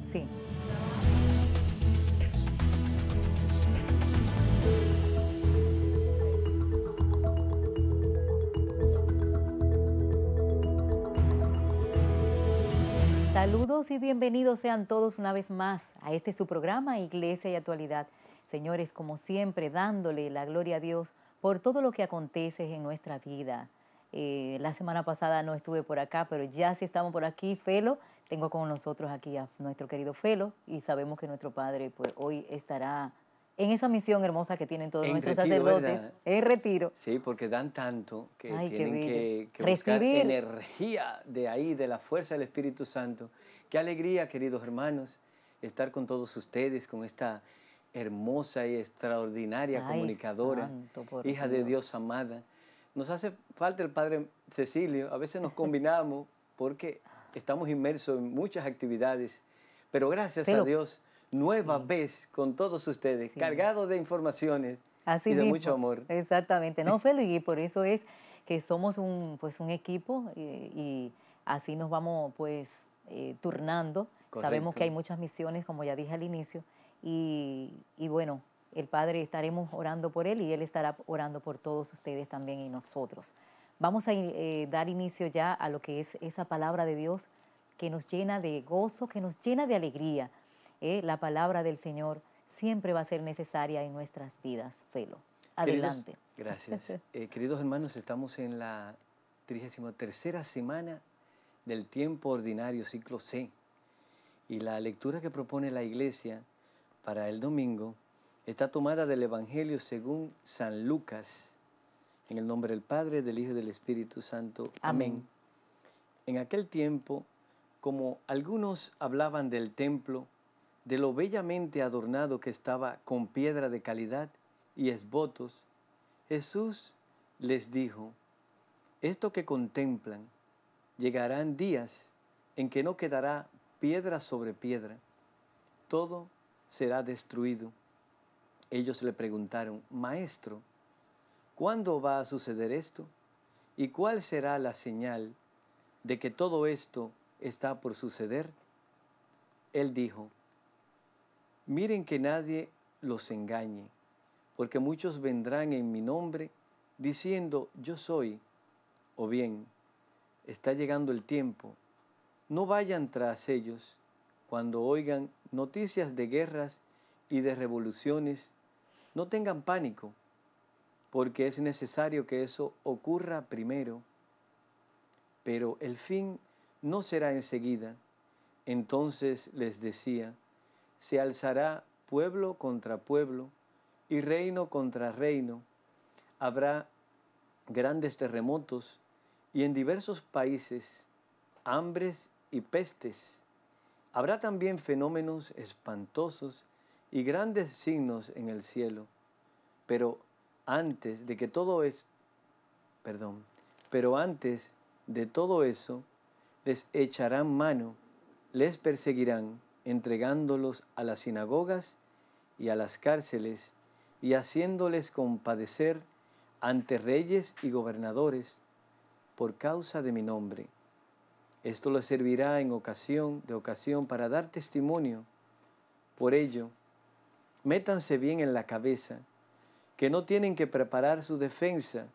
sí. Saludos y bienvenidos sean todos una vez más a este su programa Iglesia y Actualidad. Señores, como siempre, dándole la gloria a Dios por todo lo que acontece en nuestra vida. Eh, la semana pasada no estuve por acá, pero ya sí estamos por aquí. Felo, tengo con nosotros aquí a nuestro querido Felo y sabemos que nuestro padre pues hoy estará en esa misión hermosa que tienen todos nuestros sacerdotes, en retiro. Sí, porque dan tanto que tienen que, buscar energía de ahí, de la fuerza del Espíritu Santo. Qué alegría, queridos hermanos, estar con todos ustedes, con esta hermosa y extraordinaria comunicadora, hija de Dios amada. Nos hace falta el Padre Cecilio, a veces nos combinamos porque estamos inmersos en muchas actividades, pero gracias a Dios, nueva vez con todos ustedes, cargados cargado de informaciones y de mucho amor. Exactamente, no, Félix? y por eso es que somos un, pues, un equipo y, así nos vamos pues eh, turnando. Sabemos que hay muchas misiones, como ya dije al inicio, y bueno, el Padre estaremos orando por él y él estará orando por todos ustedes también y nosotros. Vamos a eh, dar inicio ya a lo que es esa palabra de Dios que nos llena de gozo, que nos llena de alegría. ¿eh? la palabra del Señor siempre va a ser necesaria en nuestras vidas, Felo. Adelante. gracias. Eh, queridos hermanos, estamos en la 33 semana del tiempo ordinario, ciclo C. Y la lectura que propone la iglesia para el domingo está tomada del Evangelio según San Lucas, en el nombre del Padre, del Hijo y del Espíritu Santo. Amén. En aquel tiempo, como algunos hablaban del templo, de lo bellamente adornado que estaba con piedra de calidad y esbotos, Jesús les dijo, esto que contemplan, llegarán días en que no quedará piedra sobre piedra, todo será destruido. Ellos le preguntaron, Maestro, ¿Cuándo va a suceder esto? ¿Y cuál será la señal de que todo esto está por suceder? Él dijo, miren que nadie los engañe, porque muchos vendrán en mi nombre diciendo, yo soy, o bien, está llegando el tiempo, no vayan tras ellos cuando oigan noticias de guerras y de revoluciones, no tengan pánico porque es necesario que eso ocurra primero, pero el fin no será enseguida. Entonces les decía, se alzará pueblo contra pueblo y reino contra reino. Habrá grandes terremotos y en diversos países hambres y pestes. Habrá también fenómenos espantosos y grandes signos en el cielo, pero antes de que todo es, perdón, pero antes de todo eso, les echarán mano, les perseguirán, entregándolos a las sinagogas y a las cárceles, y haciéndoles compadecer ante reyes y gobernadores por causa de mi nombre. Esto les servirá en ocasión de ocasión para dar testimonio. Por ello, métanse bien en la cabeza que no tienen que preparar su defensa,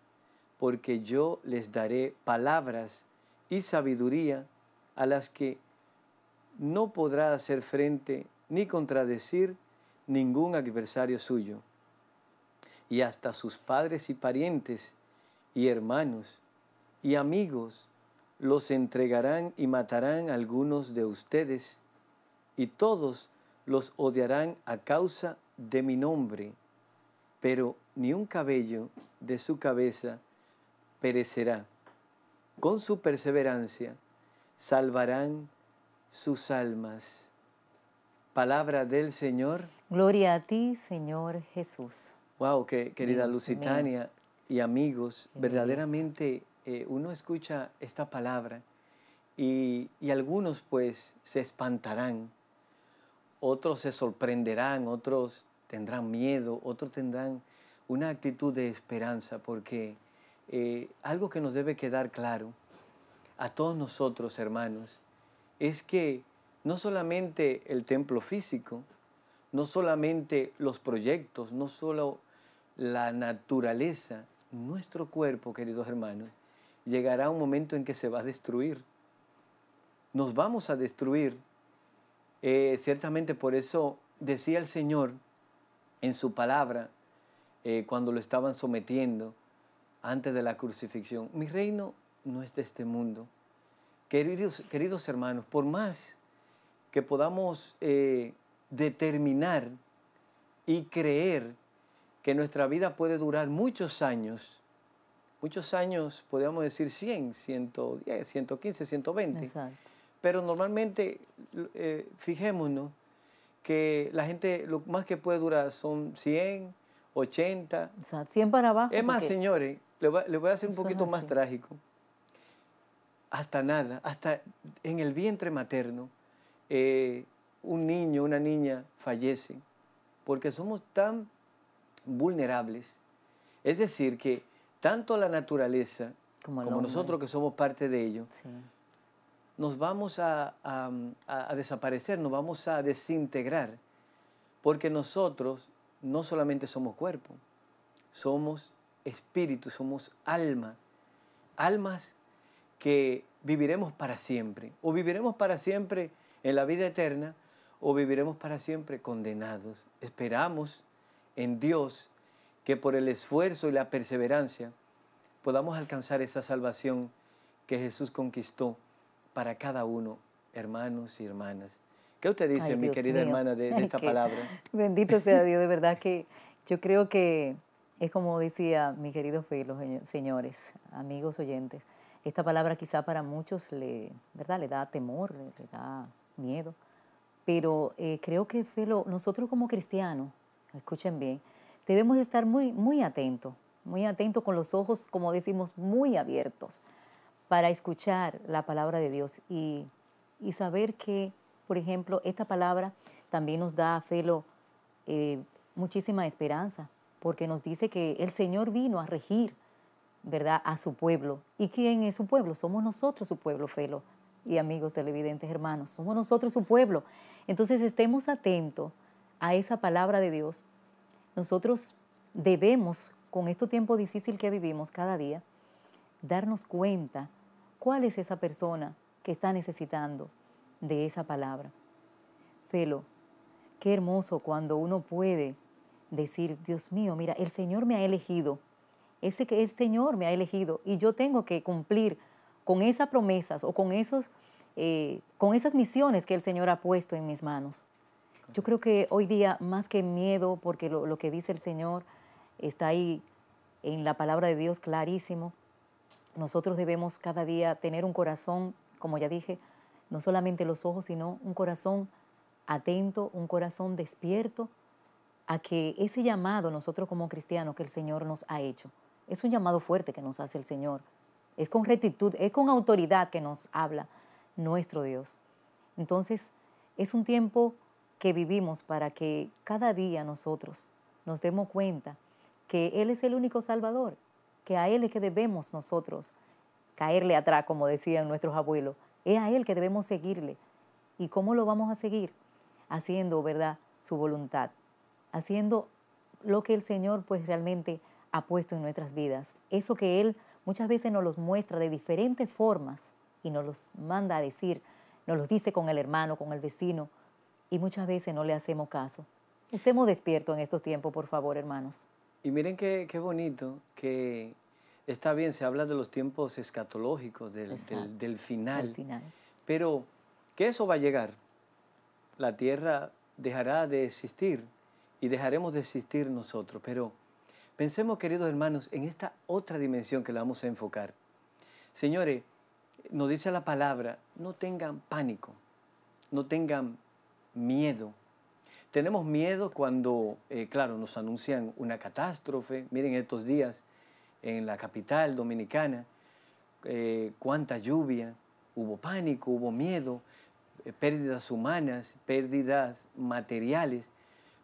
porque yo les daré palabras y sabiduría a las que no podrá hacer frente ni contradecir ningún adversario suyo. Y hasta sus padres y parientes y hermanos y amigos los entregarán y matarán algunos de ustedes, y todos los odiarán a causa de mi nombre pero ni un cabello de su cabeza perecerá. Con su perseverancia salvarán sus almas. Palabra del Señor. Gloria a ti, Señor Jesús. Wow, que, querida Lusitania y amigos, verdaderamente eh, uno escucha esta palabra y, y algunos pues se espantarán, otros se sorprenderán, otros tendrán miedo, otros tendrán una actitud de esperanza, porque eh, algo que nos debe quedar claro a todos nosotros, hermanos, es que no solamente el templo físico, no solamente los proyectos, no solo la naturaleza, nuestro cuerpo, queridos hermanos, llegará un momento en que se va a destruir. Nos vamos a destruir. Eh, ciertamente por eso decía el Señor, en su palabra eh, cuando lo estaban sometiendo antes de la crucifixión. Mi reino no es de este mundo. Queridos, queridos hermanos, por más que podamos eh, determinar y creer que nuestra vida puede durar muchos años, muchos años, podríamos decir 100, 110, 115, 120, pero normalmente eh, fijémonos que la gente lo más que puede durar son 100, 80. O 100 para abajo. Es más, señores, le voy, a hacer un poquito más trágico. Hasta nada, hasta en el vientre materno, eh, un niño, una niña fallece porque somos tan vulnerables. Es decir, que tanto la naturaleza como, nosotros que somos parte de ello, nos vamos a, desaparecer, nos vamos a desintegrar, porque nosotros no solamente somos cuerpo, somos espíritu, somos alma, almas que viviremos para siempre, o viviremos para siempre en la vida eterna, o viviremos para siempre condenados. Esperamos en Dios que por el esfuerzo y la perseverancia podamos alcanzar esa salvación que Jesús conquistó para cada uno, hermanos y hermanas. ¿Qué usted dice, mi querida hermana, de, esta palabra? Bendito sea Dios, de verdad que yo creo que es como decía mi querido Felo, señores, amigos oyentes, esta palabra quizá para muchos le, ¿verdad? le da temor, le, da miedo, pero eh, creo que Felo, nosotros como cristianos, escuchen bien, debemos estar muy, muy atentos, muy atentos con los ojos, como decimos, muy abiertos para escuchar la palabra de Dios y, saber que, por ejemplo, esta palabra también nos da a Felo eh, muchísima esperanza, porque nos dice que el Señor vino a regir, ¿verdad?, a su pueblo. ¿Y quién es su pueblo? Somos nosotros su pueblo, Felo, y amigos televidentes hermanos, somos nosotros su pueblo. Entonces estemos atentos a esa palabra de Dios. Nosotros debemos, con este tiempo difícil que vivimos cada día, darnos cuenta cuál es esa persona que está necesitando de esa palabra. Felo, qué hermoso cuando uno puede decir, Dios mío, mira, el Señor me ha elegido, ese que el Señor me ha elegido y yo tengo que cumplir con esas promesas o con, esos, eh, con esas misiones que el Señor ha puesto en mis manos. Yo creo que hoy día, más que miedo, porque lo que dice el Señor está ahí en la palabra de Dios clarísimo, nosotros debemos cada día tener un corazón, como ya dije, no solamente los ojos, sino un corazón atento, un corazón despierto a que ese llamado nosotros como cristianos que el Señor nos ha hecho, es un llamado fuerte que nos hace el Señor, es con rectitud, es con autoridad que nos habla nuestro Dios. Entonces, es un tiempo que vivimos para que cada día nosotros nos demos cuenta que Él es el único Salvador a Él es que debemos nosotros caerle atrás, como decían nuestros abuelos. Es a Él que debemos seguirle. ¿Y cómo lo vamos a seguir? Haciendo, ¿verdad?, su voluntad, haciendo lo que el Señor pues realmente ha puesto en nuestras vidas. Eso que Él muchas veces nos los muestra de diferentes formas y nos los manda a decir, nos los dice con el hermano, con el vecino, y muchas veces no le hacemos caso. Estemos despiertos en estos tiempos, por favor, hermanos. Y miren qué bonito que está bien, se habla de los tiempos escatológicos, del, final, Pero que eso va a llegar. La tierra dejará de existir y dejaremos de existir nosotros. Pero pensemos, queridos hermanos, en esta otra dimensión que la vamos a enfocar. Señores, nos dice la palabra, no tengan pánico, no tengan miedo. Tenemos miedo cuando, eh, claro, nos anuncian una catástrofe. Miren estos días, en la capital dominicana, eh, cuánta lluvia, hubo pánico, hubo miedo, eh, pérdidas humanas, pérdidas materiales,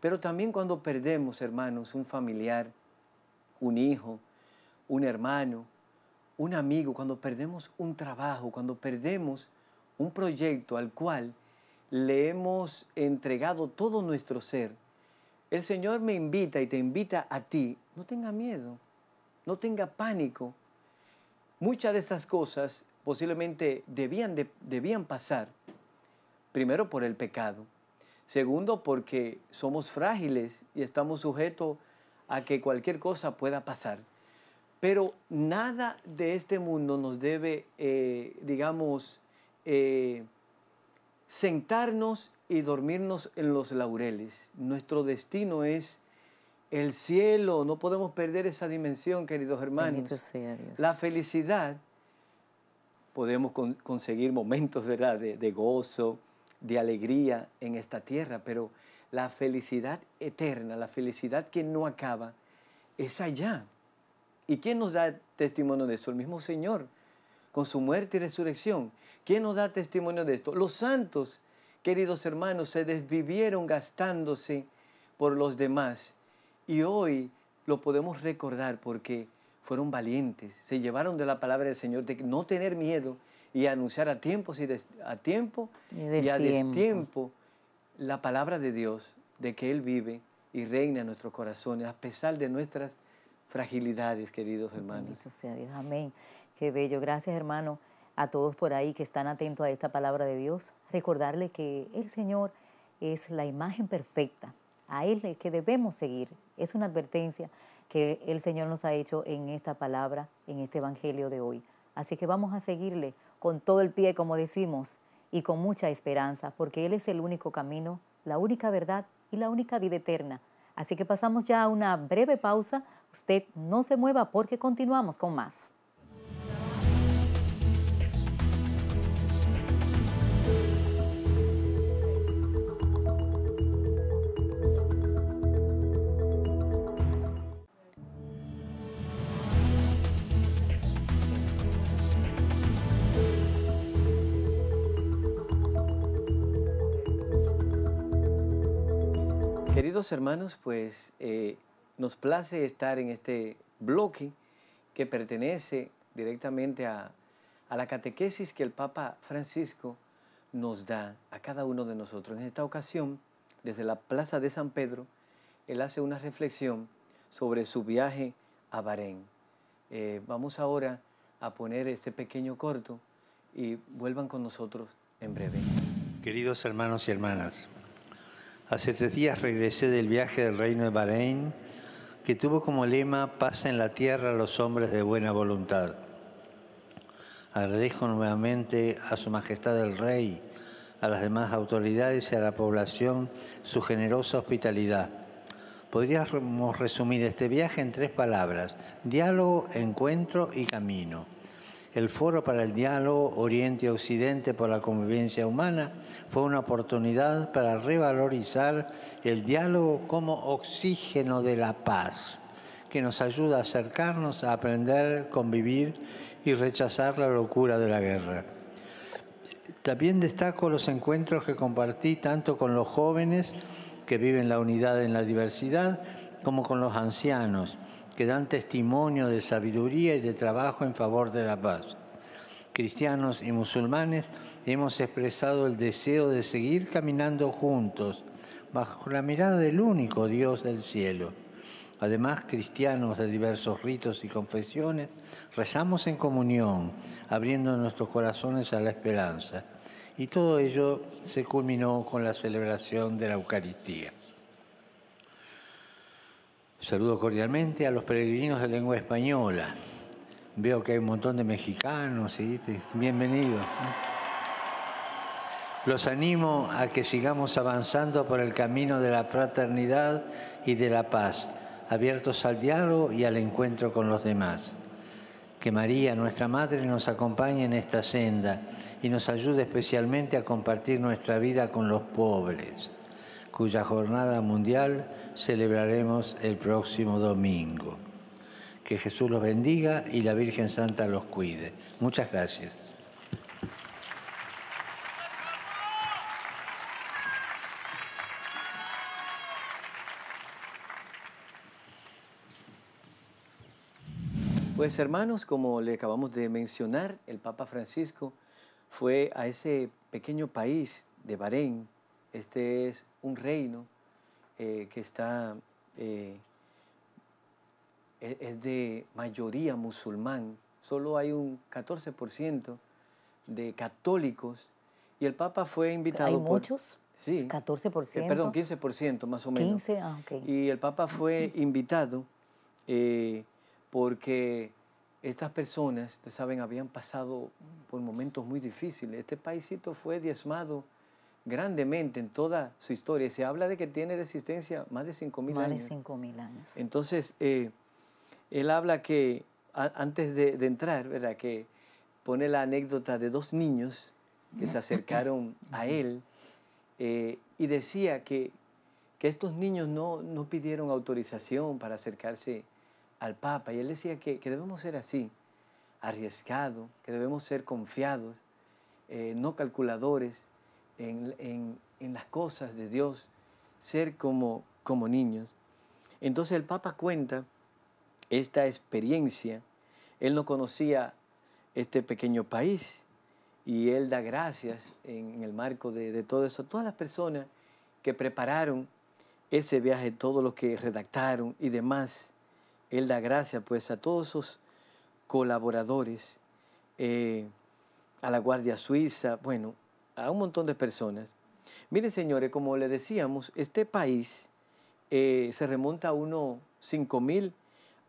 pero también cuando perdemos, hermanos, un familiar, un hijo, un hermano, un amigo, cuando perdemos un trabajo, cuando perdemos un proyecto al cual le hemos entregado todo nuestro ser, el Señor me invita y te invita a ti, no tenga miedo, no tenga pánico. Muchas de esas cosas posiblemente debían, debían pasar, primero por el pecado, segundo porque somos frágiles y estamos sujetos a que cualquier cosa pueda pasar. Pero nada de este mundo nos debe, eh, digamos, eh, sentarnos y dormirnos en los laureles. Nuestro destino es el cielo, no podemos perder esa dimensión, queridos hermanos. La felicidad, podemos conseguir momentos De, de gozo, de alegría en esta tierra, pero la felicidad eterna, la felicidad que no acaba, es allá. ¿Y quién nos da testimonio de eso? El mismo Señor, con su muerte y resurrección. ¿Quién nos da testimonio de esto? Los santos, queridos hermanos, se desvivieron gastándose por los demás y hoy lo podemos recordar porque fueron valientes, se llevaron de la palabra del Señor de no tener miedo y anunciar a tiempo, y a tiempo y, destiempo la palabra de Dios, de que Él vive y reina en nuestros corazones, a pesar de nuestras fragilidades, queridos hermanos. Amén. Qué bello. Gracias, hermano, a todos por ahí que están atentos a esta palabra de Dios. Recordarle que el Señor es la imagen perfecta a Él el que debemos seguir. Es una advertencia que el Señor nos ha hecho en esta palabra, en este Evangelio de hoy. Así que vamos a seguirle con todo el pie, como decimos, y con mucha esperanza, porque Él es el único camino, la única verdad y la única vida eterna. Así que pasamos ya a una breve pausa. Usted no se mueva porque continuamos con más. hermanos, pues eh, nos place estar en este bloque que pertenece directamente a, la catequesis que el Papa Francisco nos da a cada uno de nosotros. En esta ocasión, desde la Plaza de San Pedro, él hace una reflexión sobre su viaje a Bahrein. Eh, vamos ahora a poner este pequeño corto y vuelvan con nosotros en breve. Queridos hermanos y hermanas, Hace tres días regresé del viaje del Reino de Bahrein, que tuvo como lema Paz en la tierra a los hombres de buena voluntad. Agradezco nuevamente a Su Majestad el Rey, a las demás autoridades y a la población su generosa hospitalidad. Podríamos resumir este viaje en tres palabras, diálogo, encuentro y camino el Foro para el Diálogo Oriente-Occidente por la Convivencia Humana fue una oportunidad para revalorizar el diálogo como oxígeno de la paz, que nos ayuda a acercarnos, a aprender, convivir y rechazar la locura de la guerra. También destaco los encuentros que compartí tanto con los jóvenes que viven la unidad en la diversidad como con los ancianos que dan testimonio de sabiduría y de trabajo en favor de la paz. Cristianos y musulmanes hemos expresado el deseo de seguir caminando juntos bajo la mirada del único Dios del cielo. Además, cristianos de diversos ritos y confesiones, rezamos en comunión, abriendo nuestros corazones a la esperanza. Y todo ello se culminó con la celebración de la Eucaristía. Saludo cordialmente a los peregrinos de lengua española. Veo que hay un montón de mexicanos, ¿sí? bienvenidos. Los animo a que sigamos avanzando por el camino de la fraternidad y de la paz, abiertos al diálogo y al encuentro con los demás. Que María, nuestra Madre, nos acompañe en esta senda y nos ayude especialmente a compartir nuestra vida con los pobres cuya jornada mundial celebraremos el próximo domingo. Que Jesús los bendiga y la Virgen Santa los cuide. Muchas gracias. Pues hermanos, como le acabamos de mencionar, el Papa Francisco fue a ese pequeño país de Bahrein. Este es un reino eh, que está, eh, e-, es de mayoría musulmán, solo hay un 14% de católicos y el Papa fue invitado ¿Hay muchos? Sí. 14%. Eh, perdón, 15% más o menos. 15, ah, okay. Y el Papa fue mm, mm. invitado porque estas personas, ustedes saben, habían pasado por momentos muy difíciles. Este paísito fue diezmado grandemente en toda su historia. Se habla de que tiene de existencia más de 5.000 años. Más de 5.000 años. Entonces, eh, él habla que, antes de, entrar, ¿verdad? Que pone la anécdota de dos niños que se acercaron a él eh, y decía que, que estos niños no, no, pidieron autorización para acercarse al Papa. Y él decía que, debemos ser así, arriesgados, que debemos ser confiados, eh, no calculadores, en, las cosas de Dios, ser como, como niños. Entonces el Papa cuenta esta experiencia. Él no conocía este pequeño país y él da gracias en el marco de, todo eso. Todas las personas que prepararon ese viaje, todos los que redactaron y demás, él da gracias pues a todos sus colaboradores, eh, a la Guardia Suiza, bueno, a un montón de personas. Miren, señores, como le decíamos, este país eh, se remonta a unos 5.000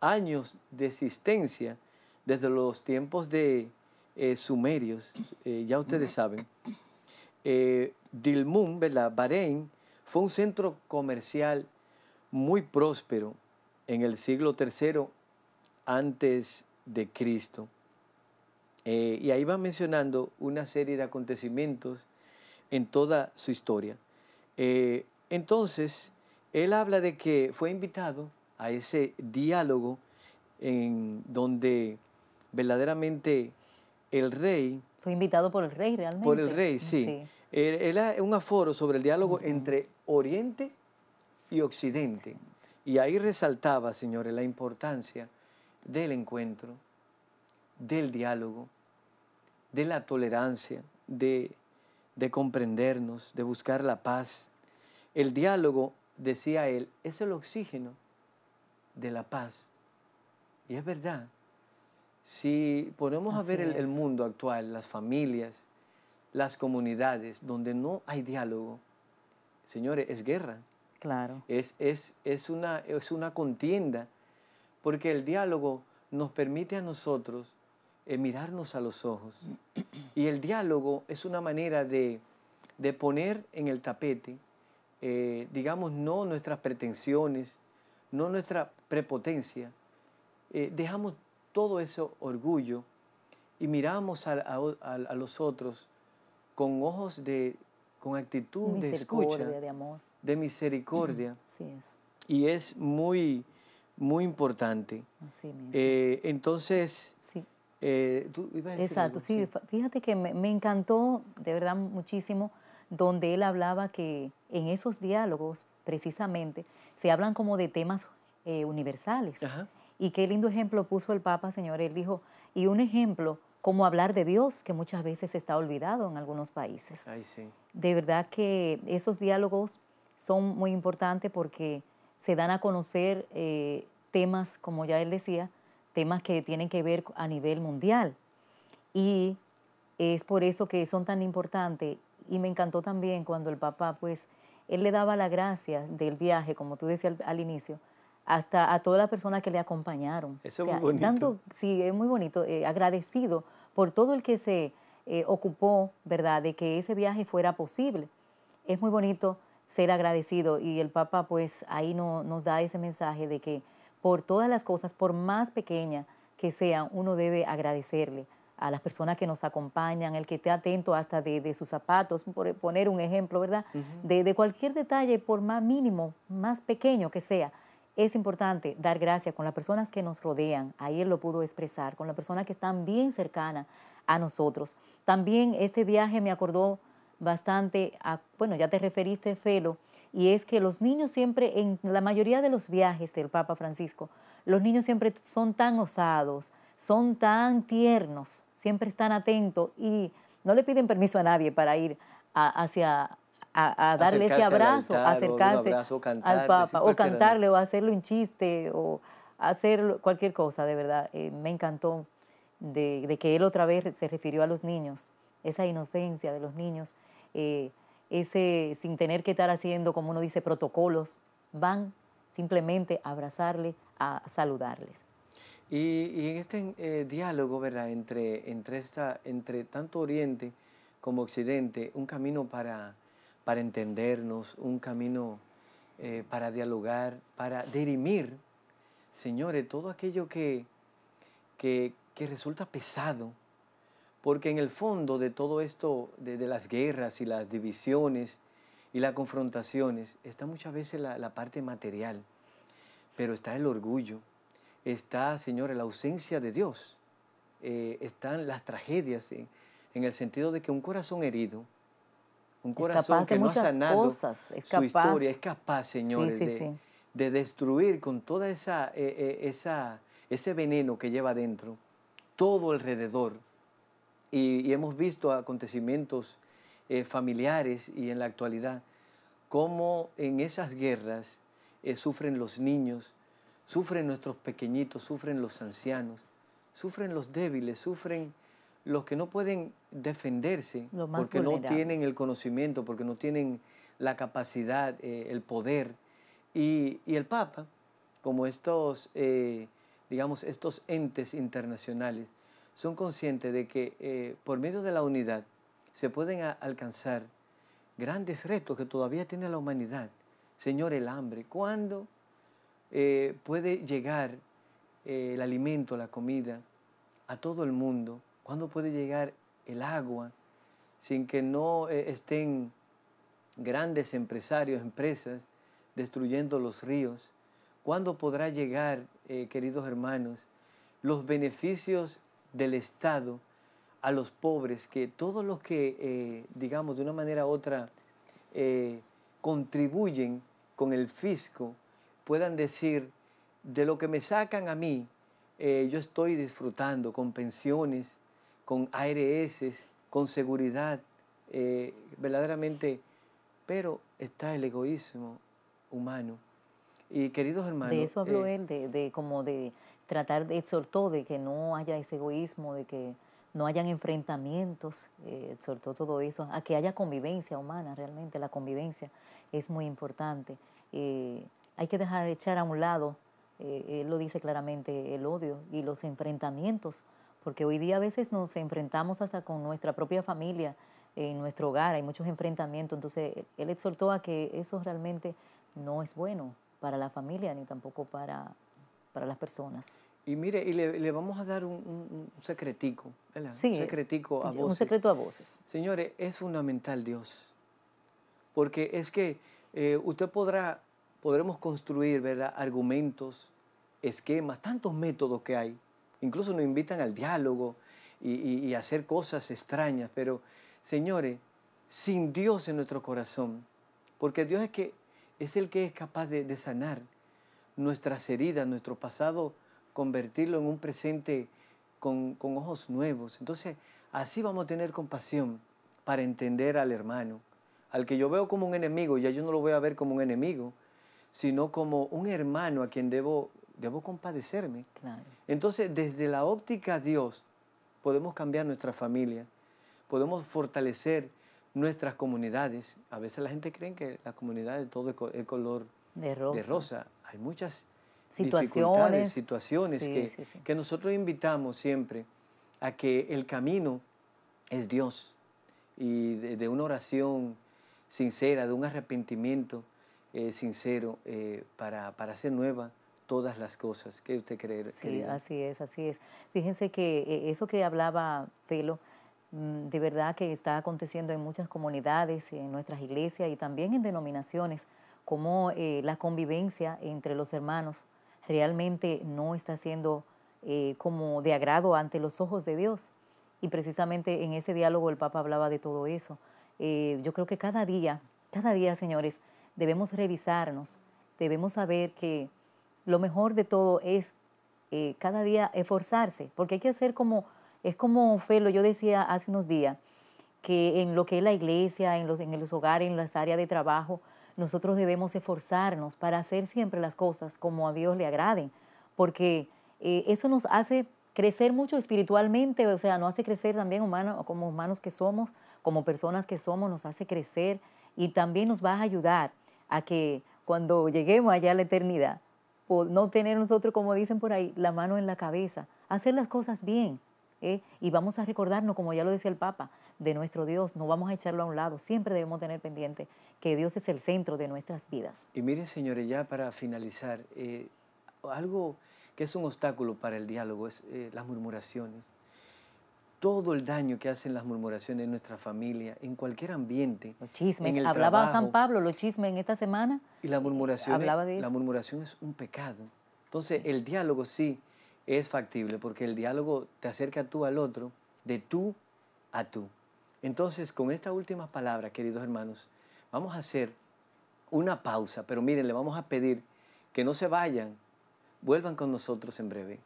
años de existencia desde los tiempos de eh, sumerios, eh, ya ustedes saben. Dilmun, ¿verdad? Bahrein, fue un centro comercial muy próspero en el siglo III antes de Cristo. Eh, y ahí va mencionando una serie de acontecimientos en toda su historia. Eh, entonces, él habla de que fue invitado a ese diálogo en donde verdaderamente el rey... Fue invitado por el rey realmente. Por el rey, sí. Era un aforo sobre el diálogo entre Oriente y Occidente. Y ahí resaltaba, señores, la importancia del encuentro, del diálogo, de la tolerancia, de, comprendernos, de buscar la paz. El diálogo, decía él, es el oxígeno de la paz. Y es verdad. Si ponemos a ver el, el, mundo actual, las familias, las comunidades, donde no hay diálogo, señores, es guerra. Claro. es, una, es una contienda, porque el diálogo nos permite a nosotros eh, mirarnos a los ojos. Y el diálogo es una manera de, de poner en el tapete, eh, digamos, no nuestras pretensiones, no nuestra prepotencia. Eh, dejamos todo ese orgullo y miramos a, a, los otros con ojos de, con actitud de escucha, de, amor. de misericordia. es. Y es muy, muy importante. Así entonces, eh, ¿tú ibas a decir Exacto, sí. Fíjate que me, encantó de verdad muchísimo donde él hablaba que en esos diálogos, precisamente, se hablan como de temas eh, universales. Y qué lindo ejemplo puso el Papa, señor. Él dijo, y un ejemplo como hablar de Dios, que muchas veces está olvidado en algunos países. De verdad que esos diálogos son muy importantes porque se dan a conocer eh, temas, como ya él decía, temas que tienen que ver a nivel mundial. Y es por eso que son tan importantes. Y me encantó también cuando el papá, pues, él le daba la gracia del viaje, como tú decías al, inicio, hasta a todas las personas que le acompañaron. Eso es muy bonito. sí, es muy bonito, eh, agradecido por todo el que se eh, ocupó, ¿verdad?, de que ese viaje fuera posible. Es muy bonito ser agradecido y el papá pues, ahí no, nos da ese mensaje de que por todas las cosas, por más pequeña que sea, uno debe agradecerle a las personas que nos acompañan, el que esté atento hasta de, sus zapatos, por poner un ejemplo, ¿verdad? de, cualquier detalle, por más mínimo, más pequeño que sea, es importante dar gracias con las personas que nos rodean, ahí lo pudo expresar, con las personas que están bien cercanas a nosotros. También este viaje me acordó bastante bueno, ya te referiste, Felo, y es que los niños siempre, en la mayoría de los viajes del Papa Francisco, los niños siempre son tan osados, son tan tiernos, siempre están atentos y no le piden permiso a nadie para ir hacia... A, darle ese abrazo, acercarse al Papa, o cantarle, o hacerle un chiste, o hacer cualquier cosa, de verdad. Eh, me encantó de, que él otra vez se refirió a los niños, esa inocencia de los niños. Eh, ese, sin tener que estar haciendo, como uno dice, protocolos, van simplemente a abrazarle, a saludarles. Y, en este eh, diálogo, ¿verdad?, entre, esta, entre tanto Oriente como Occidente, un camino para, entendernos, un camino eh, para dialogar, para dirimir, señores, todo aquello que, que resulta pesado, porque en el fondo de todo esto, de, de las guerras y las divisiones y las confrontaciones, está muchas veces la, la parte material, pero está el orgullo, está, señores, la ausencia de Dios, eh, están las tragedias, en, el sentido de que un corazón herido, un corazón que no ha sanado Es capaz. su historia, es capaz, señores, de, de, destruir con toda esa, eh, eh, esa, ese veneno que lleva adentro, todo alrededor, y, hemos visto acontecimientos eh, familiares y en la actualidad, cómo en esas guerras eh, sufren los niños, sufren nuestros pequeñitos, sufren los ancianos, sufren los débiles, sufren los que no pueden defenderse porque no tienen el conocimiento, porque no tienen la capacidad, eh, el poder. Y, el Papa, como estos, digamos, estos entes internacionales, son conscientes de que eh, por medio de la unidad se pueden alcanzar grandes retos que todavía tiene la humanidad. Señor, el hambre, ¿cuándo eh, puede llegar eh, el alimento, la comida a todo el mundo? ¿Cuándo puede llegar el agua sin que no estén grandes empresarios, empresas, destruyendo los ríos? ¿Cuándo podrá llegar, queridos hermanos, los beneficios del Estado a los pobres, que todos los que, eh, digamos, de una manera u otra, eh, contribuyen con el fisco, puedan decir, de lo que me sacan a mí, eh, yo estoy disfrutando con pensiones, con ARS, con seguridad, verdaderamente, pero está el egoísmo humano. Y queridos hermanos... De eso habló él, de, de como de tratar de, exhortó de que no haya ese egoísmo, de que no hayan enfrentamientos, exhortó todo eso, a que haya convivencia humana realmente, la convivencia es muy importante. Eh, hay que dejar echar a un lado, eh, él lo dice claramente, el odio y los enfrentamientos, porque hoy día a veces nos enfrentamos hasta con nuestra propia familia, en nuestro hogar, hay muchos enfrentamientos, entonces él exhortó a que eso realmente no es bueno para la familia ni tampoco para a las personas. Y mire, y le, vamos a dar un, secretico, ¿verdad? un secretico a voces. Un secreto a voces. Señores, es fundamental Dios, porque es que eh, usted podrá, podremos construir, ¿verdad? Argumentos, esquemas, tantos métodos que hay. Incluso nos invitan al diálogo y, hacer cosas extrañas, pero señores, sin Dios en nuestro corazón, porque Dios es que es el que es capaz de, de sanar nuestras heridas, nuestro pasado, convertirlo en un presente con, ojos nuevos. Entonces, así vamos a tener compasión para entender al hermano. Al que yo veo como un enemigo, ya yo no lo voy a ver como un enemigo, sino como un hermano a quien debo, debo compadecerme. Entonces, desde la óptica de Dios, podemos cambiar nuestra familia, podemos fortalecer nuestras comunidades. A veces la gente cree que la comunidad es todo el color de rosa hay muchas situaciones, situaciones que, nosotros invitamos siempre a que el camino es Dios y de, una oración sincera, de un arrepentimiento eh, sincero eh, para, hacer nueva todas las cosas. que usted cree? Sí, así es, así es. Fíjense que eh, eso que hablaba Felo, mm, de verdad que está aconteciendo en muchas comunidades, en nuestras iglesias y también en denominaciones cómo eh, la convivencia entre los hermanos realmente no está siendo eh, como de agrado ante los ojos de Dios. Y precisamente en ese diálogo el Papa hablaba de todo eso. Eh, yo creo que cada día, cada día, señores, debemos revisarnos, debemos saber que lo mejor de todo es cada día esforzarse, porque hay que hacer como, es como Felo, yo decía hace unos días, que en lo que es la iglesia, en los, en los hogares, en las áreas de trabajo, nosotros debemos esforzarnos para hacer siempre las cosas como a Dios le agraden, porque eh, eso nos hace crecer mucho espiritualmente, o sea, nos hace crecer también humano, como humanos que somos, como personas que somos, nos hace crecer y también nos va a ayudar a que cuando lleguemos allá a la eternidad, no tener nosotros, como dicen por ahí, la mano en la cabeza, hacer las cosas bien, ¿eh? Y vamos a recordarnos, como ya lo decía el Papa, de nuestro Dios, no vamos a echarlo a un lado, siempre debemos tener pendiente que Dios es el centro de nuestras vidas. Y miren, señores, ya para finalizar, eh, algo que es un obstáculo para el diálogo es eh, las murmuraciones. Todo el daño que hacen las murmuraciones en nuestra familia, en cualquier ambiente. Los chismes. En hablaba San Pablo, los chismes en esta semana. Y la murmuración, la murmuración es un pecado. Entonces, el diálogo sí es factible porque el diálogo te acerca tú al otro, de tú a tú. Entonces, con esta última palabra, queridos hermanos, vamos a hacer una pausa, pero miren, le vamos a pedir que no se vayan, vuelvan con nosotros en breve.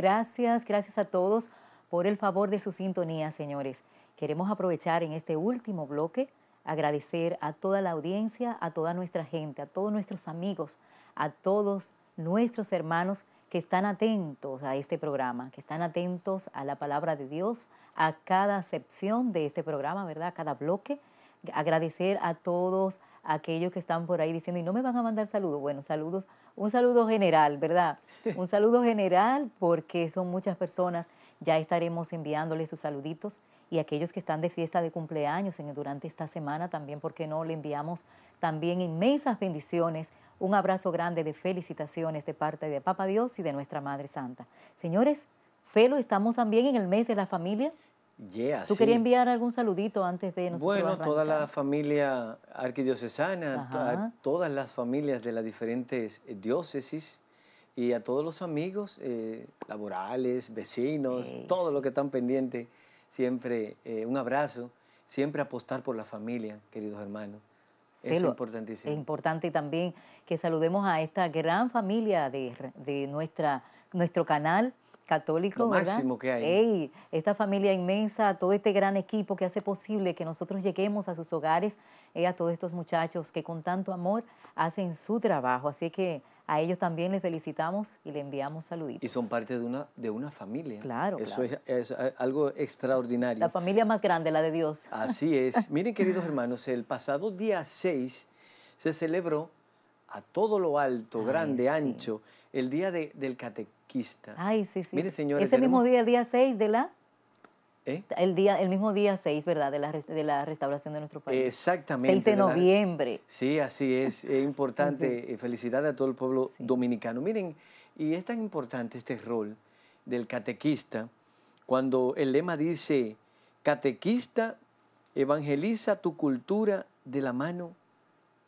Gracias, gracias a todos por el favor de su sintonía, señores. Queremos aprovechar en este último bloque, agradecer a toda la audiencia, a toda nuestra gente, a todos nuestros amigos, a todos nuestros hermanos que están atentos a este programa, que están atentos a la palabra de Dios, a cada sección de este programa, ¿verdad? A cada bloque. Agradecer a todos aquellos que están por ahí diciendo, y no me van a mandar saludos. Bueno, saludos, un saludo general, ¿verdad? Un saludo general porque son muchas personas. Ya estaremos enviándoles sus saluditos y aquellos que están de fiesta de cumpleaños en, durante esta semana también, porque no? Le enviamos también inmensas bendiciones, un abrazo grande de felicitaciones de parte de Papa Dios y de nuestra Madre Santa. Señores, Felo, estamos también en el mes de la familia. ¿Tú querías enviar algún saludito antes de nosotros? Bueno, toda la familia arquidiocesana, todas las familias de las diferentes eh, diócesis y a todos los amigos eh, laborales, vecinos, todos todo lo que están pendientes, siempre eh, un abrazo, siempre apostar por la familia, queridos hermanos. es importantísimo. Es importante también que saludemos a esta gran familia de, de nuestra, nuestro canal católico, máximo que hay. esta familia inmensa, todo este gran equipo que hace posible que nosotros lleguemos a sus hogares, y eh, a todos estos muchachos que con tanto amor hacen su trabajo. Así que a ellos también les felicitamos y les enviamos saluditos. Y son parte de una, de una familia. Claro. Eso Es, eh, algo extraordinario. La familia más grande, la de Dios. Así es. Miren, queridos hermanos, el pasado día 6 se celebró a todo lo alto, grande, ancho el día del catequista. Ay, sí, sí. Mire, señor Ese mismo día, el día 6 de la... ¿Eh? El, día, el mismo día 6, ¿verdad? De la, de la restauración de nuestro país. Exactamente. 6 de noviembre. Sí, así es. Es importante. Eh, felicidades a todo el pueblo dominicano. Miren, y es tan importante este rol del catequista cuando el lema dice, catequista, evangeliza tu cultura de la mano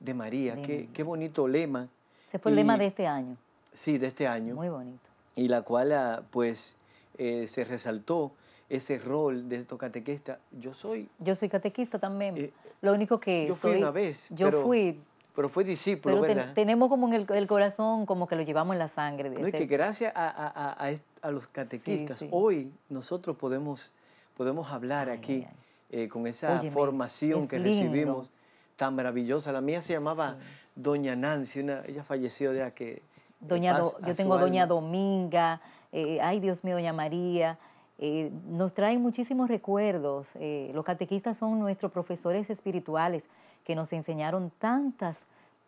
de María. Qué, qué, bonito lema. se fue el lema de este año. Sí, de este año. Muy bonito. Y la cual, ah, pues, eh, se resaltó ese rol de estos catequistas. Yo soy... Yo soy catequista también. Eh, lo único que... Yo fui una vez. Yo pero, fui... Pero fue discípulo, ¿verdad? tenemos como en el, corazón, como que lo llevamos en la sangre. De no, es que gracias a, los catequistas, hoy nosotros podemos, podemos hablar aquí eh, con esa formación que recibimos tan maravillosa. La mía se llamaba Doña Nancy, ella falleció ya que Doña yo tengo Doña Dominga, eh, ay Dios mío, Doña María. Eh, nos traen muchísimos recuerdos. Eh, los catequistas son nuestros profesores espirituales que nos enseñaron tantas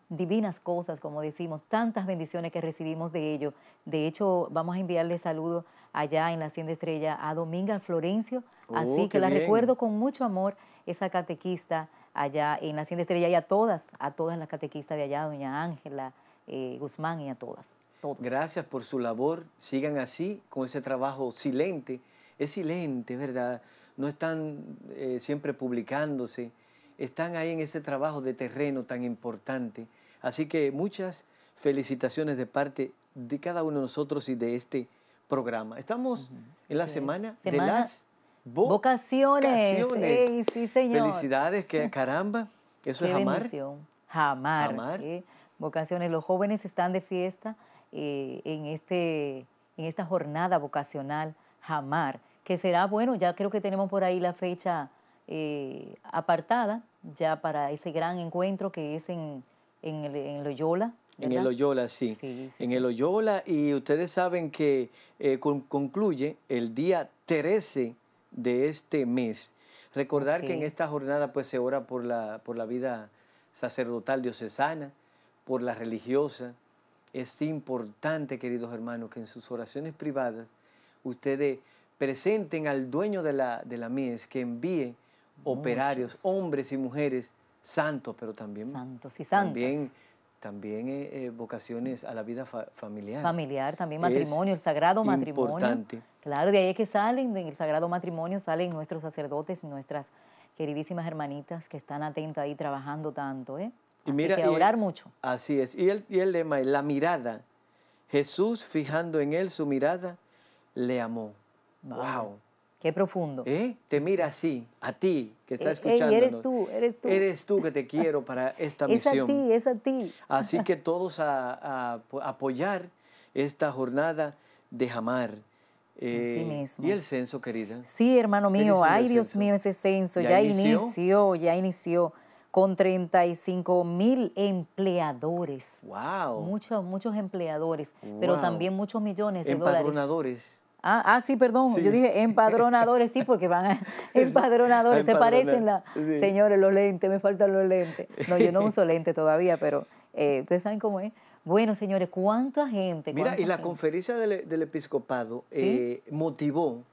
divinas cosas, como decimos, tantas bendiciones que recibimos de ellos. De hecho, vamos a enviarle saludos allá en la Hacienda Estrella a Dominga Florencio. Oh, así que la recuerdo con mucho amor, esa catequista allá en la Hacienda Estrella y a todas, a todas las catequistas de allá, doña Ángela, eh, Guzmán y a todas. Gracias por su labor. Sigan así, con ese trabajo silente. Es silente, ¿verdad? No están eh, siempre publicándose. Están ahí en ese trabajo de terreno tan importante. Así que muchas felicitaciones de parte de cada uno de nosotros y de este programa. Estamos en la semana, de las vocaciones. sí, señor. Felicidades, que caramba, eso es amar. Bendición. Jamar vocaciones. Los jóvenes están de fiesta eh, en, este, en esta jornada vocacional Jamar, que será, bueno, ya creo que tenemos por ahí la fecha eh, apartada ya para ese gran encuentro que es en, en, el, en Loyola. En el Loyola, sí. en el Loyola y ustedes saben que eh, concluye el día 13 de este mes. Recordar que en esta jornada pues se ora por la, por la vida sacerdotal diocesana, por la religiosa, es importante, queridos hermanos, que en sus oraciones privadas ustedes presenten al dueño de la, de la mies que envíe operarios, hombres y mujeres santos, pero también, santos y también, eh, eh, vocaciones a la vida familiar. Familiar, también matrimonio, el sagrado matrimonio. Importante. Claro, de ahí es que salen, del sagrado matrimonio salen nuestros sacerdotes y nuestras queridísimas hermanitas que están atentas ahí trabajando tanto, ¿eh? Y Así mira, orar mucho. Así es. Y el, y lema es la mirada. Jesús, fijando en él su mirada, le amó. Wow. Qué profundo. ¿Eh? Te mira así, a ti que eh, estás escuchando. Eres tú, eres tú. Eres tú que te quiero para esta misión. Es a ti, es a ti. Así que todos a, apoyar esta jornada de jamar. sí eh, mismo. ¿Y el censo, querida? Sí, hermano mío, ay Dios mío, ese censo ya, inició, ya inició con 35 mil empleadores. ¡Wow! Muchos, muchos empleadores, pero también muchos millones de Empadronadores. dólares. Ah, ah, sí, perdón, yo dije empadronadores, sí, porque van a... Empadronadores, se parecen, señores, los lentes, me faltan los lentes. No, yo no uso lentes todavía, pero eh, ustedes saben cómo es. Bueno, señores, ¿cuánta gente? Mira, y la conferencia del, episcopado eh, motivó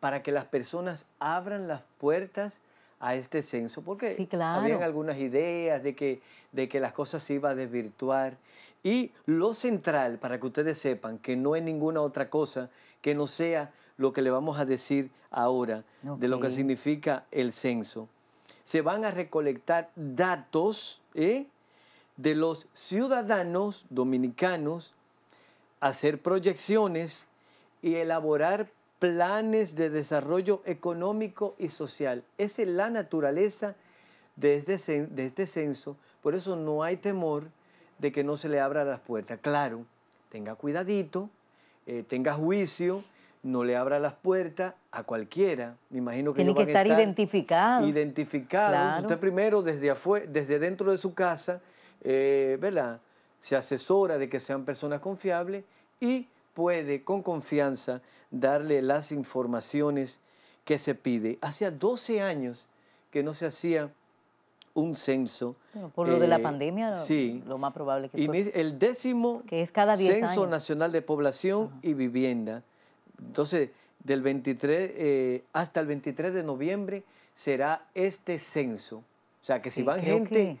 para que las personas abran las puertas a este censo, porque sí, habían algunas ideas de que, de que las cosas se iban a desvirtuar. Y lo central, para que ustedes sepan, que no es ninguna otra cosa que no sea lo que le vamos a decir ahora de lo que significa el censo. Se van a recolectar datos ¿eh? de los ciudadanos dominicanos, hacer proyecciones y elaborar planes de desarrollo económico y social. Esa es la naturaleza este de este, censo. Por eso no hay temor de que no se le abra las puertas. Claro, tenga cuidadito, eh, tenga juicio, no le abra las puertas a cualquiera. Me imagino que tiene que estar, identificado. identificados. Usted primero desde desde dentro de su casa, eh, Se asesora de que sean personas confiables y puede con confianza darle las informaciones que se pide. Hacía 12 años que no se hacía un censo. por lo de la eh, pandemia, sí. lo más probable que y El décimo Censo Nacional de Población y Vivienda. Entonces, del 23 eh, hasta el 23 de noviembre será este censo. O sea, que si van gente...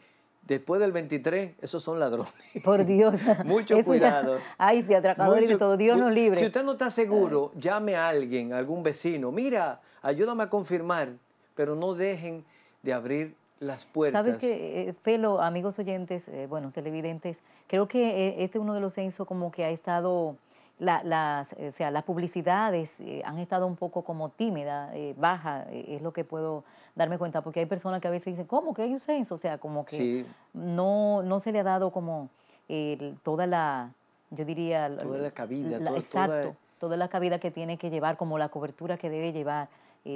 Después del 23, esos son ladrones. Por Dios. Mucho cuidado. Ay, si atracador y todo. Dios nos libre. Si usted no está seguro, llame a alguien, algún vecino. Mira, ayúdame a confirmar, pero no dejen de abrir las puertas. Sabes que, eh, eh, Felo, amigos oyentes, eh, bueno, televidentes, creo que este es uno de los censos como que ha estado las, eh, o sea, las publicidades eh, han estado un poco como tímidas, eh, baja, es lo que puedo darme cuenta, porque hay personas que a veces dicen, ¿cómo que hay un censo? O sea, como que no, no se le ha dado como toda la, yo diría... Toda la cabida. exacto, toda... la cabida que tiene que llevar, como la cobertura que debe llevar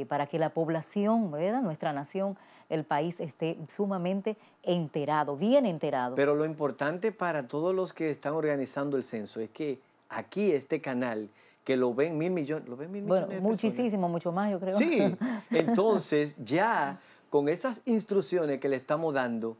para que la población, nuestra nación, el país esté sumamente enterado, bien enterado. Pero lo importante para todos los que están organizando el censo es que aquí este canal que lo ven mil millones, lo ven Bueno, muchísimo, mucho más, yo creo. Sí, entonces ya con esas instrucciones que le estamos dando,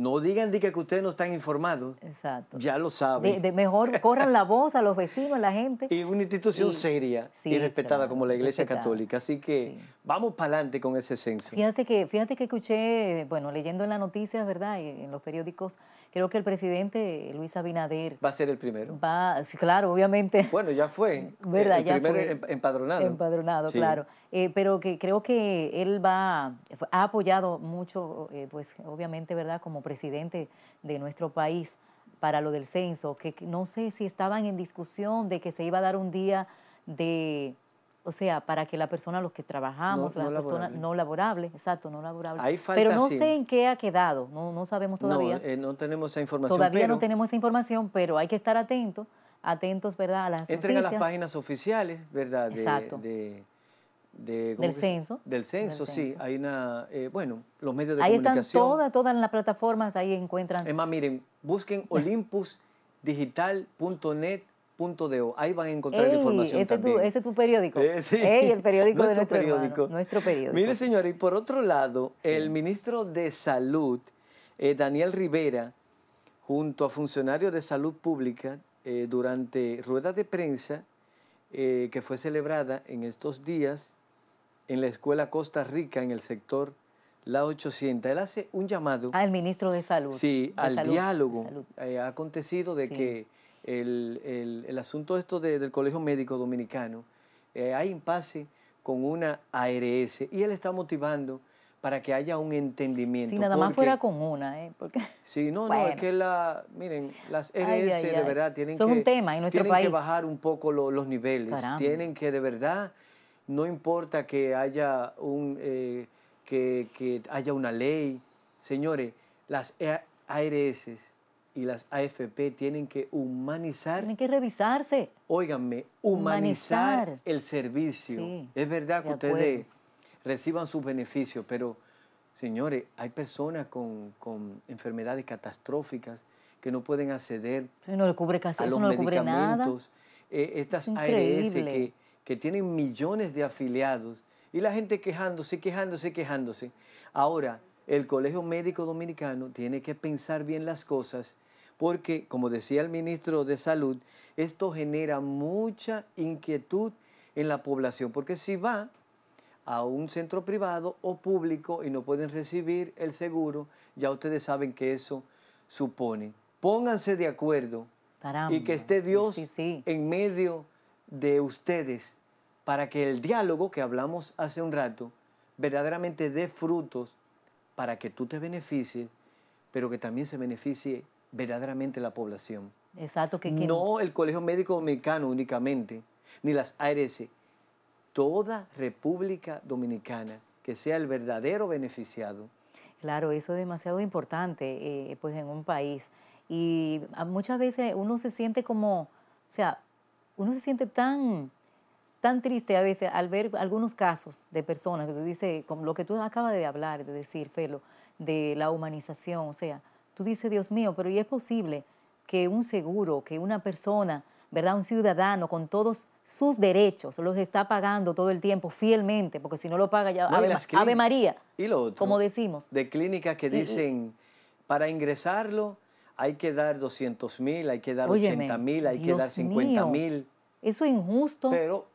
no digan diga, que ustedes no están informados. Exacto. Ya lo saben. De, mejor corran la voz a los vecinos, a la gente. Y una institución seria y respetada como la Iglesia Católica. Así que vamos para adelante con ese censo. Fíjate que, fíjate que escuché, bueno, leyendo en las noticias, ¿verdad? En los periódicos, creo que el presidente Luis Abinader. Va a ser el primero. Va, claro, obviamente. Bueno, ya fue. ¿Verdad? El em, empadronado. Empadronado, claro. Eh, pero que creo que él va, ha apoyado mucho, eh, pues obviamente, ¿verdad?, como presidente de nuestro país para lo del censo, que no sé si estaban en discusión de que se iba a dar un día de, o sea, para que la persona, los que trabajamos, las no personas laborable. no laborables, exacto, no laborables. pero no sé en qué ha quedado, no, no sabemos todavía. Eh, no, tenemos esa información. Todavía no tenemos esa información, pero hay que estar atentos, atentos, ¿verdad? A las Entren noticias. las páginas oficiales, ¿verdad? De, del, censo? del, censo. sí. Hay una, eh, bueno, los medios de comunicación. Ahí están todas, todas las plataformas, ahí encuentran. Es más, miren, busquen olympusdigital.net.do. Ahí van a encontrar la información ese ese es tu periódico. Eh, sí. el periódico nuestro de nuestro periódico. nuestro periódico. Mire, señor, y por otro lado, el ministro de Salud, eh, Daniel Rivera, junto a funcionarios de salud pública, durante rueda de prensa que fue celebrada en estos días en la Escuela Costa Rica, en el sector La 800. Él hace un llamado... Al ministro de Salud. Sí, al diálogo. Eh, ha acontecido de que el, asunto esto del Colegio Médico Dominicano, eh, hay impasse con una ARS y él está motivando para que haya un entendimiento. Si nada más fuera con una, ¿eh? Porque, sí, no, no, es que la, miren, las ARS, de verdad tienen, Son que, un tema en nuestro tienen que bajar un poco los niveles, tienen que de verdad no importa que haya, un, eh, que, haya una ley. Señores, las e ARS y las AFP tienen que humanizar. Tienen que revisarse. Óiganme, humanizar, el servicio. es verdad que ustedes reciban sus beneficios, pero señores, hay personas con, enfermedades catastróficas que no pueden acceder no le cubre casi, eh, a no nada. estas ARS que que tienen millones de afiliados y la gente quejándose, quejándose, quejándose. Ahora, el Colegio Médico Dominicano tiene que pensar bien las cosas porque, como decía el ministro de Salud, esto genera mucha inquietud en la población, porque si va a un centro privado o público y no pueden recibir el seguro, ya ustedes saben que eso supone. Pónganse de acuerdo y que esté Dios en medio de ustedes para que el diálogo que hablamos hace un rato verdaderamente dé frutos para que tú te beneficies, pero que también se beneficie verdaderamente la población. Exacto, que no el Colegio Médico Dominicano únicamente, ni las ARS, toda República Dominicana, que sea el verdadero beneficiado. Claro, eso es demasiado importante, eh, pues en un país. Y ah, muchas veces uno se siente como, o sea, uno se siente tan tan triste a veces al ver algunos casos de personas que tú dices, como lo que tú acabas de hablar, de decir, Felo, de la humanización, o sea, tú dices, Dios mío, pero ¿y es posible que un seguro, que una persona, ¿verdad? Un ciudadano con todos sus derechos, los está pagando todo el tiempo fielmente, porque si no lo paga ya Ave, María. Y lo otro, como decimos. De clínicas que eh, eh. dicen, para ingresarlo hay que dar 200 mil, hay que dar 80 mil, hay que dar 50 mil. Eso es injusto. Pero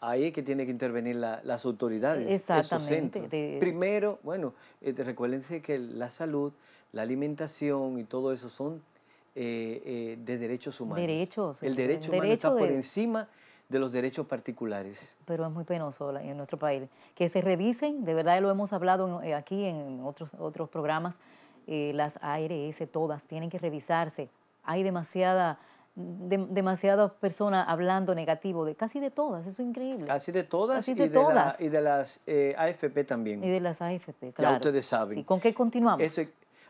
ahí que tiene que intervenir las autoridades. Exactamente. Primero, bueno, eh, recuérdense que la salud, la alimentación y todo eso son eh, eh, de derechos humanos. Derechos. El derecho humano está por encima de los derechos particulares. Pero es muy penoso en nuestro país. Que se revisen, de verdad lo hemos hablado aquí en otros, otros programas, las ARS todas tienen que revisarse. Hay demasiada demasiadas personas hablando negativo de casi de todas, eso es increíble. Casi de todas, y, de y de las eh, AFP también. Y de las AFP, claro. Ya ustedes saben. ¿Con qué continuamos? Eso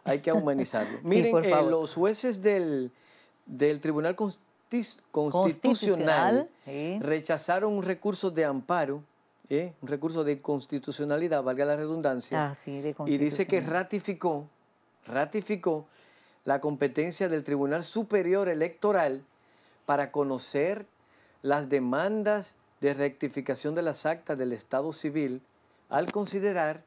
hay que humanizarlo. Miren, eh, los jueces del, del Tribunal Constitucional rechazaron un recurso de amparo, ¿eh? un recurso de constitucionalidad, valga la redundancia, ah, y dice que ratificó, ratificó la competencia del Tribunal Superior Electoral para conocer las demandas de rectificación de las actas del Estado Civil al considerar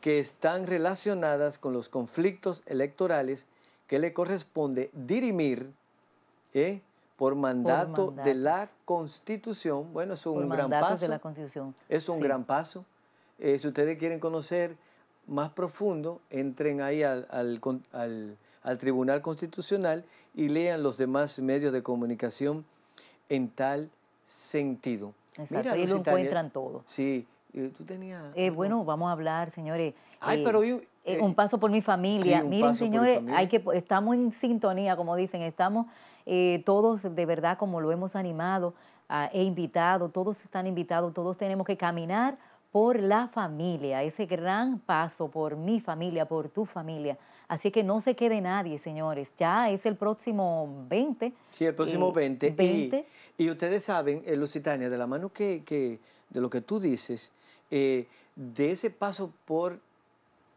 que están relacionadas con los conflictos electorales que le corresponde dirimir ¿eh? por, mandato de la Constitución. Bueno, es un gran paso. De la Constitución. Es un gran paso. Eh, si ustedes quieren conocer más profundo, entren ahí al al Tribunal Constitucional y lean los demás medios de comunicación en tal sentido. Exacto, ahí lo encuentran todo. Sí, eh, tú tenías... Eh, bueno, vamos a hablar, señores. Ay, eh, pero un paso por mi familia. Miren, señores, hay que estamos en sintonía, como dicen, estamos todos de verdad como lo hemos animado e invitado, todos están invitados, todos tenemos que caminar por la familia, ese gran paso por mi familia, por tu familia. Así que no se quede nadie, señores. Ya es el próximo 20. Sí, el próximo 20. Eh, 20. Y, ustedes saben, eh, Lusitania, de la mano que, de lo que tú dices, eh, de ese paso por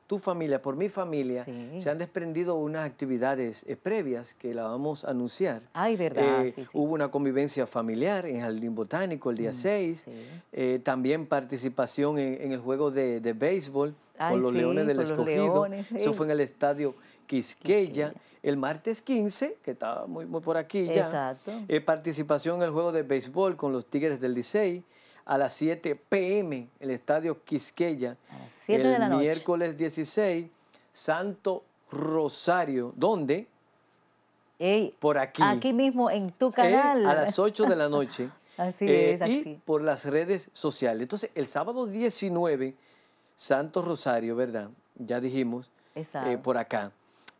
tu familia, por mi familia, se han desprendido unas actividades previas que la vamos a anunciar. Ay, verdad. Hubo una convivencia familiar en Jardín Botánico el día 6, mm, también participación en, el juego de, de béisbol ...con los Leones del Escogido. Eso fue en el estadio Quisqueya. El martes 15, que estaba muy, por aquí ya. Exacto. Eh, participación en el juego de béisbol con los Tigres del Licey a las 7 p.m. el estadio Quisqueya. A las 7 el de la noche. Miércoles 16, Santo Rosario, ...¿dónde?... por aquí. Aquí mismo en tu eh, canal. a las 8 de la noche. así eh, es, así. Y por las redes sociales. Entonces, el sábado 19 Santo Rosario, ¿verdad? Ya dijimos eh, por acá.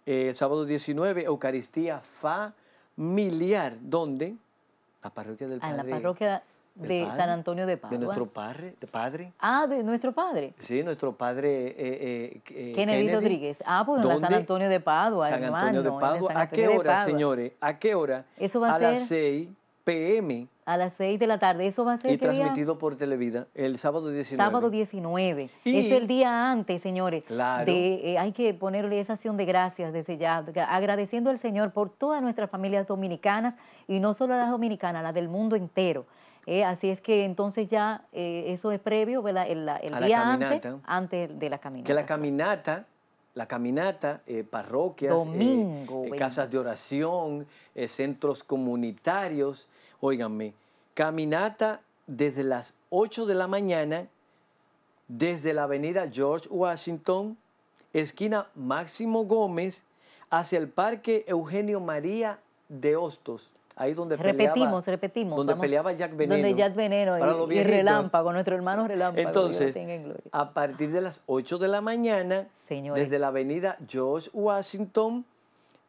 Eh, el sábado 19, Eucaristía familiar, ¿dónde? la parroquia del ah, Padre. la parroquia de San Antonio de Padua. De nuestro padre, de padre. Ah, de nuestro padre. Sí, nuestro padre eh, Kennedy, Rodríguez. Ah, pues en la San Antonio de Padua, San Antonio de Padua. ¿A qué hora, señores? ¿A qué hora? Eso va a, a las 6 p.m a las 6 de la tarde. Eso va a ser... Y transmitido por Televida el sábado 19. Sábado 19. Es el día antes, señores. Claro. Eh, hay que ponerle esa acción de gracias desde ya, agradeciendo al Señor por todas nuestras familias dominicanas y no solo las dominicanas, las del mundo entero. Eh, así es que entonces ya eh, eso es previo, ¿verdad? El, el día antes, antes, de la caminata. Que la caminata, la caminata, parroquias, Domingo, casas de oración, centros comunitarios, óiganme, caminata desde las 8 de la mañana desde la avenida George Washington, esquina Máximo Gómez, hacia el Parque Eugenio María de Hostos. Ahí donde repetimos, peleaba, repetimos, donde peleaba Jack Veneno. Donde Jack Veneno y, Relámpago, nuestro hermano Relámpago. Entonces, a partir de las 8 de la mañana, desde la avenida George Washington,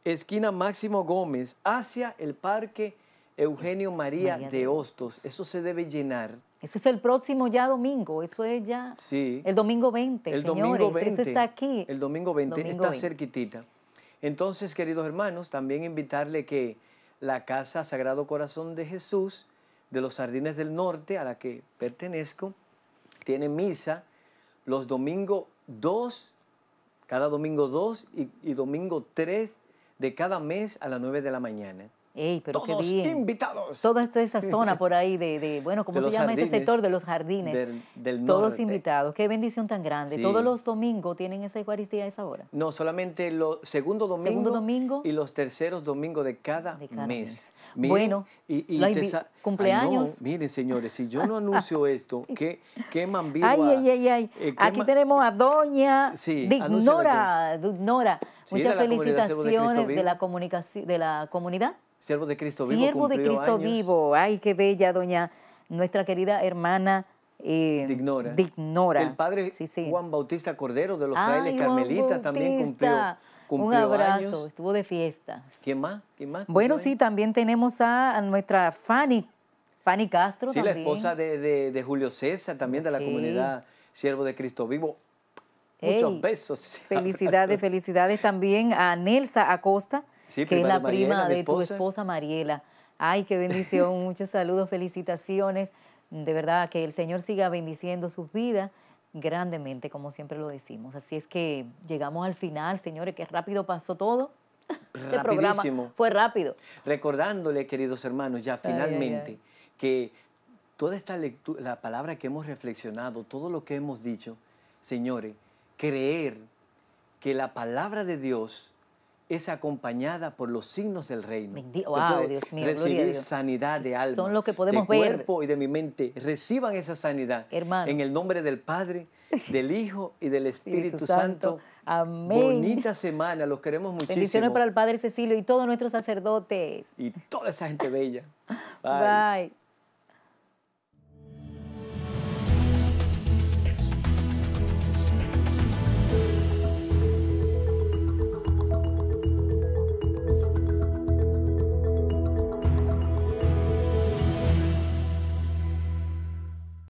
esquina Máximo Gómez, hacia el Parque Eugenio María, de Hostos. Eso se debe llenar. Eso es el próximo ya domingo, eso es ya sí. el domingo 20, el señores. Domingo eso está aquí. El domingo 20, está cerquitita. Entonces, queridos hermanos, también invitarle que la Casa Sagrado Corazón de Jesús de los Sardines del Norte, a la que pertenezco, tiene misa los domingos 2, cada domingo 2 y, y domingo 3 de cada mes a las 9 de la mañana pero Todos qué bien. invitados. Toda esa zona por ahí de, bueno, ¿cómo se llama ese sector? De los jardines. Del, Todos invitados. Qué bendición tan grande. Todos los domingos tienen esa Eucaristía a esa hora. No, solamente los segundo domingo, segundo domingo y los terceros domingos de cada, mes. bueno, y, cumpleaños. miren, señores, si yo no anuncio esto, qué, qué Ay, ay, ay, eh, Aquí tenemos a Doña sí, Dignora. Dignora. Muchas felicitaciones de de de la comunidad Siervo de Cristo vivo. Siervo de Cristo vivo. Ay, qué bella, doña, nuestra querida hermana. Eh, ignora Dignora. El padre Juan Bautista Cordero de los Frailes Carmelita, también cumplió. Cumplió un abrazo, años. estuvo de fiesta. ¿Quién más? ¿Quién más? Bueno, sí, también tenemos a, nuestra Fanny, Fanny Castro. Sí, la esposa de, Julio César, también de la comunidad Siervo de Cristo Vivo. Muchos besos. Felicidades, felicidades también a Nelsa Acosta, que es la prima de tu esposa Mariela. Ay, qué bendición, muchos saludos, felicitaciones. De verdad, que el Señor siga bendiciendo sus vidas grandemente, como siempre lo decimos. Así es que llegamos al final, señores, que rápido pasó todo. Este Rapidísimo. programa fue rápido. Recordándole, queridos hermanos, ya finalmente, que toda esta lectura, la palabra que hemos reflexionado, todo lo que hemos dicho, señores, creer que la palabra de Dios es acompañada por los signos del reino. Bendito, wow, Dios mío, recibir sanidad de alma, Son lo que podemos de cuerpo y de mi mente. Reciban esa sanidad. Hermano. En el nombre del Padre, del Hijo y del Espíritu, Santo. Amén. Bonita semana, los queremos muchísimo. Bendiciones para el Padre Cecilio y todos nuestros sacerdotes. Y toda esa gente bella. Bye.